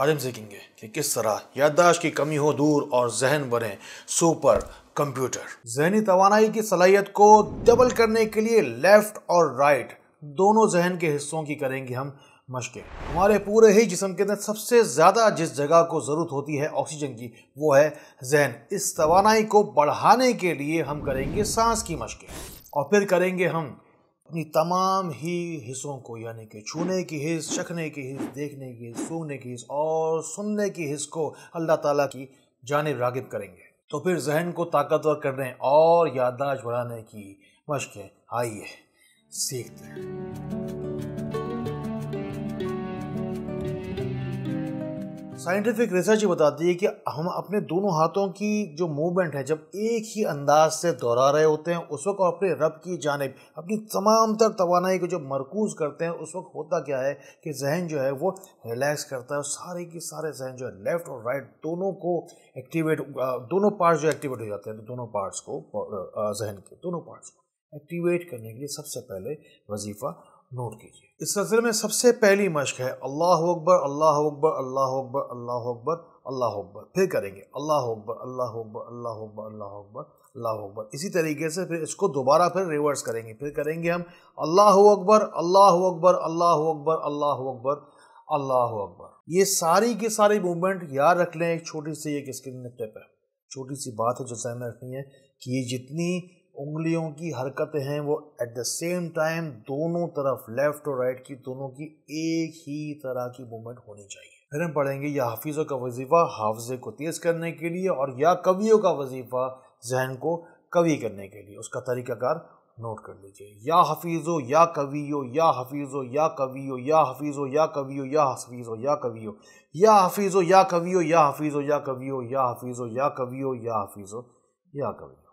आज हम सीखेंगे कि किस तरह याददाश्त की कमी हो दूर और जहन बने सुपर कंप्यूटर जहनी तोानाई की सलाहियत को डबल करने के लिए लेफ्ट और राइट दोनों जहन के हिस्सों की करेंगे हम मशक़ें हमारे पूरे ही जिसम के अंदर सबसे ज़्यादा जिस जगह को ज़रूरत होती है ऑक्सीजन की वो है जहन इस तोानाई को बढ़ाने के लिए हम करेंगे सांस की मशक़ें और फिर करेंगे हम अपनी तमाम ही हिस्सों को यानी कि छूने की हिस्स चखने की हिस्स देखने की हिस्स सूंघने की हिस्स और सुनने की हिस्स को अल्लाह ताला की जानब रागिब करेंगे तो फिर जहन को ताकतवर करने और याददाश्त बढ़ाने की मशक़ आइए सीखते हैं साइंटिफिक रिसर्च ये बताती है कि हम अपने दोनों हाथों की जो मूवमेंट है जब एक ही अंदाज से दोहरा रहे होते हैं उस वक्त और अपने रब की जानब अपनी तमाम तर तोानाई को जब मरकूज करते हैं उस वक्त होता क्या है कि जहन जो है वो रिलैक्स करता है और सारे के सारे जहन जो है लेफ़्ट और राइट दोनों को एक्टिवेट दोनों पार्ट्स जो एक्टिवेट हो जाते हैं तो दोनों पार्ट्स को जहन के दोनों पार्ट्स को एक्टिवेट करने के लिए सबसे पहले वजीफ़ा नोट कीजिए इस सिलसिले में सबसे पहली मश्क है अल्लाह अकबर अल्लाह अकबर अल्लाह अकबर अल्लाह अकबर अल्लाह अकबर फिर करेंगे अल्लाह अकबर अल्लाह अकबर अल्लाह अकबर अल्लाह अकबर अल्लाह अकबर इसी तरीके से फिर इसको दोबारा फिर रिवर्स करेंगे फिर करेंगे हम अल्लाह अकबर अल्लाह अकबर अल्लाह अकबर अल्लाह अकबर अल्लाह अकबर ये सारी की सारी मूवमेंट याद रख लें एक छोटी सी एक स्क्रीन टिप है छोटी सी बात है जो सहन रखनी है कि ये जितनी उंगलियों की हरकतें हैं वो एट द सेम टाइम दोनों तरफ लेफ्ट और राइट की दोनों की एक ही तरह की मूवमेंट होनी चाहिए फिर हम पढ़ेंगे या हाफिज़ों का वजीफ़ा हाफजे को तेज़ करने के लिए और या कवियों का वजीफ़ा जहन को कवि करने के लिए उसका तरीक़ाकार नोट कर लीजिए या हफीज़ो या कवियो या हफीज़ो या कवियो या हफीज़ो या कवियो या हफीज़ो या कवियो या हफीज़ो या कवियो या हफीज़ो या कवियो या हफीज़ो या कवियो या हफीज़ो या कवियो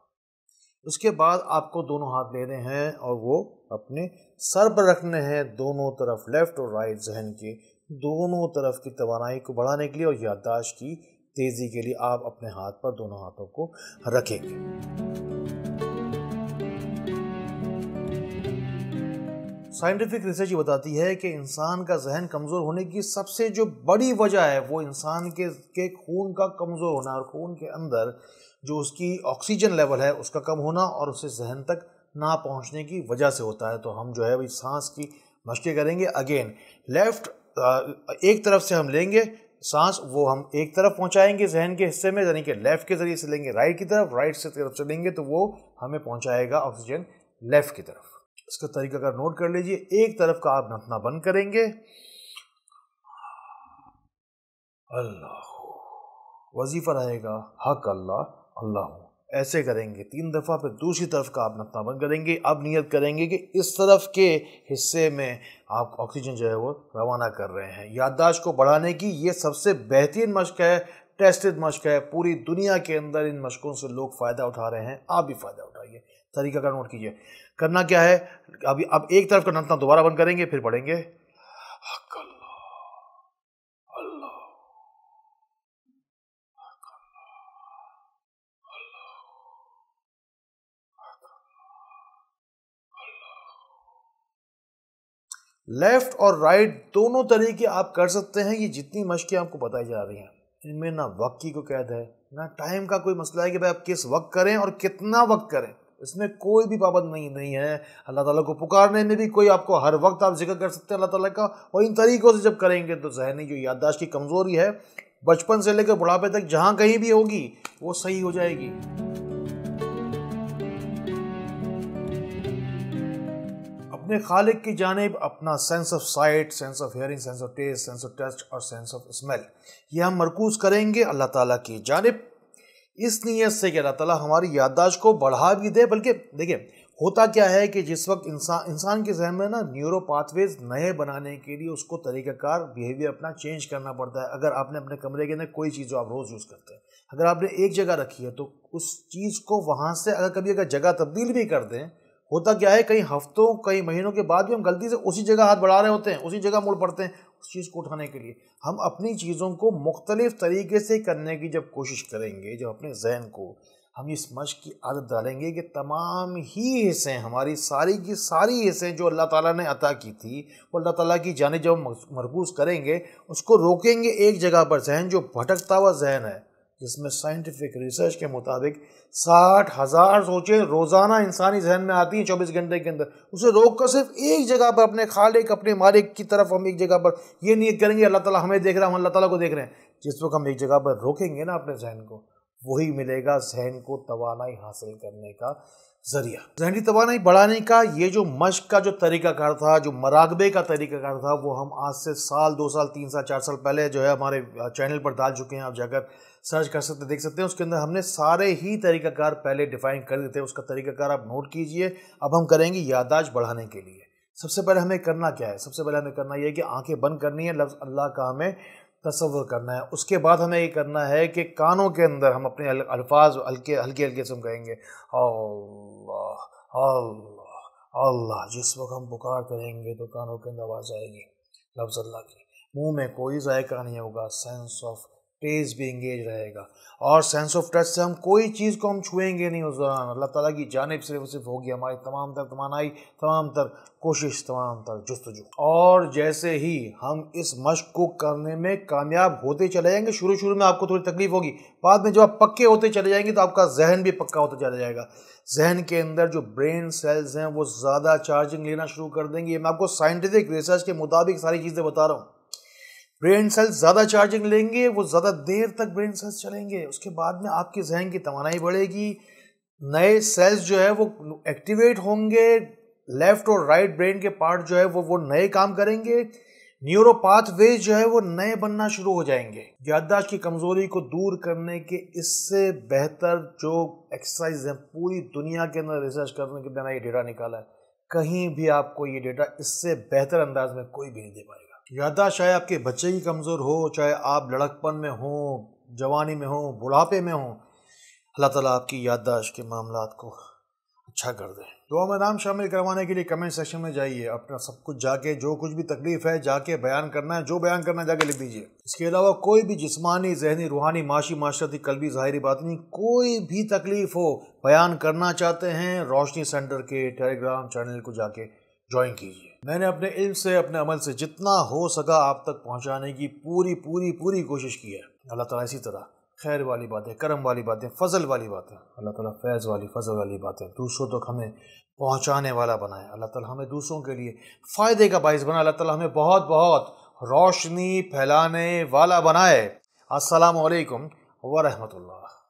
उसके बाद आपको दोनों हाथ लेने हैं और वो अपने सर पर रखने हैं दोनों तरफ लेफ्ट और राइट जहन के दोनों तरफ की तोानाई को बढ़ाने के लिए और याददाश्त की तेज़ी के लिए आप अपने हाथ पर दोनों हाथों को रखेंगे साइंटिफिक रिसर्च ये बताती है कि इंसान का जहन कमज़ोर होने की सबसे जो बड़ी वजह है वो इंसान के के खून का कमज़ोर होना और खून के अंदर जो उसकी ऑक्सीजन लेवल है उसका कम होना और उसे जहन तक ना पहुंचने की वजह से होता है तो हम जो है वही सांस की मशक़ें करेंगे अगेन लेफ़्ट एक तरफ से हम लेंगे सांस वो हम एक तरफ पहुंचाएंगे जहन के हिस्से में यानी कि लेफ़्ट के ज़रिए से लेंगे राइट की तरफ राइट से तरफ से लेंगे तो वो हमें पहुंचाएगा ऑक्सीजन लेफ़्ट की तरफ इसका तरीका अगर नोट कर लीजिए एक तरफ का आप नथना बंद करेंगे अल्लाह वजीफा रहेगा हक अल्लाह अल्लाह ऐसे करेंगे तीन दफ़ा फिर दूसरी तरफ का आप नतना बंद करेंगे अब नियत करेंगे कि इस तरफ के हिस्से में आप ऑक्सीजन जो है वो रवाना कर रहे हैं याददाश्त को बढ़ाने की ये सबसे बेहतरीन मशक है टेस्टेड मशक है पूरी दुनिया के अंदर इन मशकों से लोग फ़ायदा उठा रहे हैं आप भी फ़ायदा उठाइए तरीका का नोट कीजिए करना क्या है अभी अब एक तरफ का नंतना दोबारा बंद करेंगे फिर पढ़ेंगे लेफ्ट और राइट दोनों तरीके आप कर सकते हैं ये जितनी मशकें आपको बताई जा रही हैं इनमें ना वक्त की को कैद है ना टाइम का कोई मसला है कि भाई आप किस वक्त करें और कितना वक्त करें इसमें कोई भी पाबंद नहीं नहीं है अल्लाह ताला को पुकारने में भी कोई आपको हर वक्त आप जिक्र कर सकते हैं अल्लाह ताला का और इन तरीक़ों से जब करेंगे तो जहनी जो याददाश्त की कमज़ोरी है बचपन से लेकर बुढ़ापे तक जहाँ कहीं भी होगी वो सही हो जाएगी अपने खालिक की जानब अपना sense of sight sense of hearing sense of taste sense of touch और सेंस ऑफ स्मेल ये हम मरकूज़ करेंगे अल्लाह ताला की जानब इस नीयत से कि अल्लाह ताला हमारी याददाश्त को बढ़ा भी दे बल्कि देखिए होता क्या है कि जिस वक्त इंसान इंसान के जहन में ना न्यूरो पाथवेज नए बनाने के लिए उसको तरीक़ाकार बिहेवियर अपना चेंज करना पड़ता है अगर आपने अपने कमरे के अंदर कोई चीज़ जो आप रोज़ यूज़ करते हैं अगर आपने एक जगह रखी है तो उस चीज़ को वहाँ से अगर कभी अगर जगह तब्दील भी कर दें होता क्या है कई हफ्तों कई महीनों के बाद भी हम गलती से उसी जगह हाथ बढ़ा रहे होते हैं उसी जगह मुड़ पड़ते हैं उस चीज़ को उठाने के लिए हम अपनी चीज़ों को मुख्तलिफ तरीके से करने की जब कोशिश करेंगे जब अपने जहन को हम इस मश की आदत डालेंगे कि तमाम ही हिस्से हमारी सारी की सारी हिस्से जो अल्लाह ताला ने अता की थी वो अल्लाह ताला की जाने जब हम मरकूज़ करेंगे उसको रोकेंगे एक जगह पर जहन जो भटकता हुआ जहन है जिसमें साइंटिफिक रिसर्च के मुताबिक साठ हज़ार सोचें रोज़ाना इंसानी जहन में आती हैं चौबीस घंटे के अंदर उसे रोक कर सिर्फ एक जगह पर अपने खालिक अपने मालिक की तरफ हम एक जगह पर ये नीयत करेंगे अल्लाह ताला हमें देख रहा है हम अल्लाह ताला को देख रहे हैं जिस वक्त हम एक जगह पर रोकेंगे ना अपने जहन को वही मिलेगा जहन को तोानाई हासिल करने का जरिया जहनी तोानाई बढ़ाने का ये जो मश्क का जो तरीकाकार था जो मराकबे का तरीकाकार था वो हम आज से साल दो साल तीन साल चार साल पहले जो है हमारे चैनल पर डाल चुके हैं आप जाकर सर्च कर सकते देख सकते हैं उसके अंदर हमने सारे ही तरीकाकार पहले डिफाइन कर देते हैं उसका तरीकाकार आप नोट कीजिए अब हम करेंगे यादाश्त बढ़ाने के लिए सबसे पहले हमें करना क्या है सबसे पहले हमें करना यह है कि आंखें बंद करनी है लफ्ज़ अल्लाह का हमें तस्वर करना है उसके बाद हमें ये करना है कि कानों के अंदर हम अपने अल्फाज हल्के हल्के हल्के से हम कहेंगे अल्लाह अल्लाह अल्लाह जिस वक्त हम पुकार करेंगे तो कानों के अंदर आवाज़ आएगी लफ्ज़ अल्लाह की मुंह में कोई जायका नहीं होगा सेंस ऑफ पेज भी इंगेज रहेगा और सेंस ऑफ टच से हम कोई चीज़ को हम छुएंगे नहीं उस दौरान अल्लाह ताला की जानब सिर्फ सिर्फ होगी हमारी तमाम तर तमानाई तमाम तर कोशिश तमाम तर जस्तजू और जैसे ही हम इस मश्क को करने में कामयाब होते चले जाएंगे शुरू शुरू में आपको थोड़ी तकलीफ होगी बाद में जब आप पक्के होते चले जाएंगे तो आपका जहन भी पक्का होता चला जाएगा जहन के अंदर जो ब्रेन सेल्स हैं वो ज़्यादा चार्जिंग लेना शुरू कर देंगे मैं आपको साइंटिफिक रिसर्च के मुताबिक सारी चीज़ें बता रहा हूँ ब्रेन सेल्स ज़्यादा चार्जिंग लेंगे वो ज़्यादा देर तक ब्रेन सेल्स चलेंगे उसके बाद में आपके जहन की तोानाई बढ़ेगी नए सेल्स जो है वो एक्टिवेट होंगे लेफ्ट और राइट ब्रेन के पार्ट जो है वो वो नए काम करेंगे न्यूरो पाथवेज जो है वो नए बनना शुरू हो जाएंगे याददाश्त की कमज़ोरी को दूर करने के इससे बेहतर जो एक्सरसाइज है पूरी दुनिया के अंदर रिसर्च करने के बिना ये डेटा निकाला है कहीं भी आपको ये डेटा इससे बेहतर अंदाज में कोई भी नहीं दे पाएगा यादाश्त चाहे आपके बच्चे ही कमज़ोर हो चाहे आप लड़कपन में हो जवानी में हो बुढ़ापे में हो अल्लाह ताला आपकी याददाश्त के मामला को अच्छा कर दें दुआ में नाम शामिल करवाने के लिए कमेंट सेक्शन में जाइए अपना सब कुछ जाके जो कुछ भी तकलीफ है जाके बयान करना है जो बयान करना है जाके लिख दीजिए इसके अलावा कोई भी जिस्मानी जहनी रूहानी माशी माशरती कलबी ज़ाहरी बात नहीं कोई भी तकलीफ हो बयान करना चाहते हैं रोशनी सेंटर के टेलीग्राम चैनल को जाके ज्वाइन कीजिए मैंने अपने इल्म से अपने अमल से जितना हो सका आप तक पहुंचाने की पूरी पूरी पूरी कोशिश की है अल्लाह ताला इसी तरह खैर वाली बातें करम वाली बातें फजल वाली बातें अल्लाह ताला फैज़ वाली फजल वाली बातें दूसरों तक हमें पहुंचाने वाला बनाए अल्लाह ताला हमें दूसरों के लिए फ़ायदे का बायस बनाए अल्लाह ताला हमें बहुत बहुत रोशनी फैलाने वाला बनाए असलकम वरहमतुल्ला